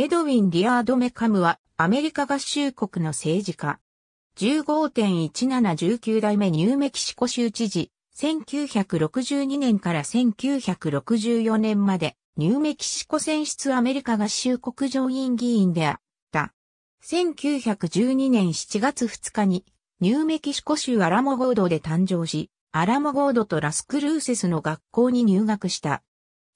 エドウィン・リアード・メカムはアメリカ合衆国の政治家。15.1719代目ニューメキシコ州知事、1962年から1964年まで、ニューメキシコ選出アメリカ合衆国上院議員であった。1912年7月2日に、ニューメキシコ州アラモゴードで誕生し、アラモゴードとラスクルーセスの学校に入学した。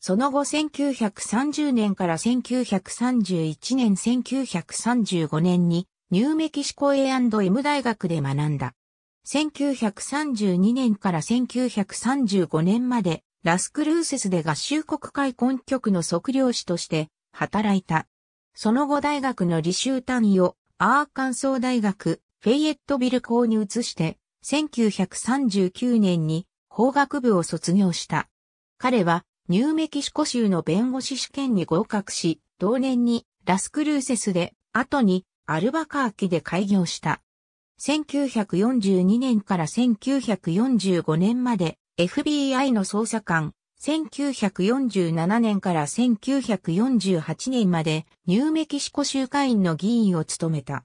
その後1930年から1931年1935年にニューメキシコ A&M 大学で学んだ。1932年から1935年までラスクルーセスで合衆国会根局の測量士として働いた。その後大学の履修単位をアーカンソー大学フェイエットビル校に移して1939年に法学部を卒業した。彼はニューメキシコ州の弁護士試験に合格し、同年にラスクルーセスで、後にアルバカーキで開業した。1942年から1945年まで FBI の捜査官、1947年から1948年までニューメキシコ州会員の議員を務めた。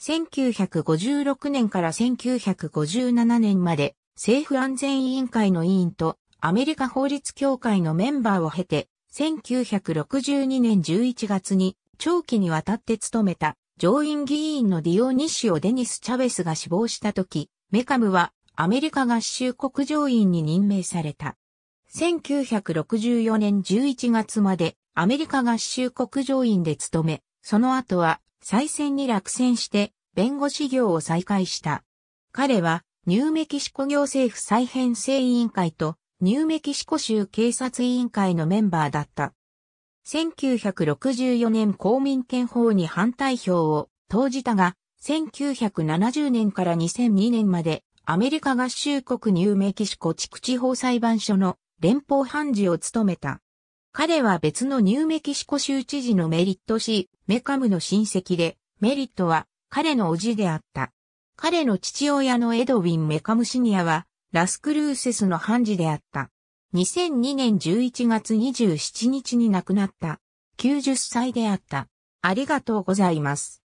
1956年から1957年まで政府安全委員会の委員とアメリカ法律協会のメンバーを経て、1962年11月に長期にわたって務めた上院議員のディオニシオ・デニス・チャベスが死亡した時、メカムはアメリカ合衆国上院に任命された。1964年11月までアメリカ合衆国上院で務め、その後は再選に落選して弁護士業を再開した。彼はニューメキシコ行政府再編成委員会とニューメキシコ州警察委員会のメンバーだった。1964年公民権法に反対票を投じたが、1970年から2002年までアメリカ合衆国ニューメキシコ地区地方裁判所の連邦判事を務めた。彼は別のニューメキシコ州知事のメリット氏、メカムの親戚で、メリットは彼の叔父であった。彼の父親のエドウィン・メカムシニアはラスクルーセスの判事であった。2002年11月27日に亡くなった。90歳であった。ありがとうございます。